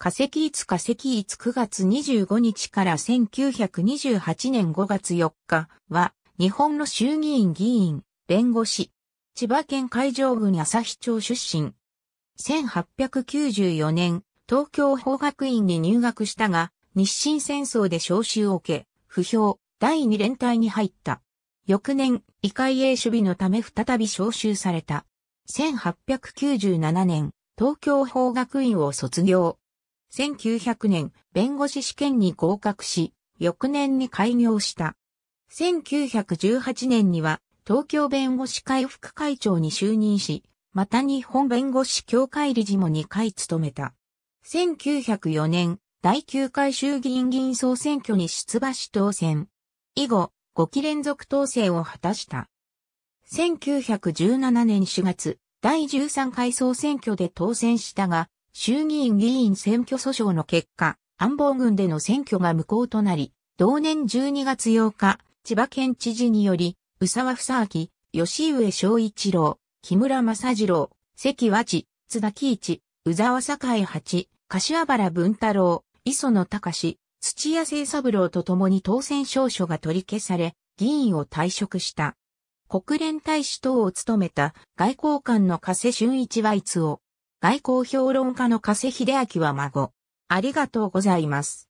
化石5化石5 9月25日から1928年5月4日は、日本の衆議院議員、弁護士、千葉県海上郡旭町出身。1894年、東京法学院に入学したが、日清戦争で召集を受け、不評、第二連隊に入った。翌年、異界営守備のため再び召集された。1897年、東京法学院を卒業。1900年、弁護士試験に合格し、翌年に開業した。1918年には、東京弁護士会副会長に就任し、また日本弁護士協会理事も2回務めた。1904年、第9回衆議院議員総選挙に出馬し当選。以後、5期連続当選を果たした。1917年4月、第13回総選挙で当選したが、衆議院議員選挙訴訟の結果、安保軍での選挙が無効となり、同年12月8日、千葉県知事により、宇沢房明、吉上昭一郎、木村正二郎、関和地、津田喜一、宇沢栄八、柏原文太郎、磯野隆、土屋清三郎と共に当選証書が取り消され、議員を退職した。国連大使等を務めた外交官の加瀬俊一は逸を、外交評論家の加瀬秀明は孫。ありがとうございます。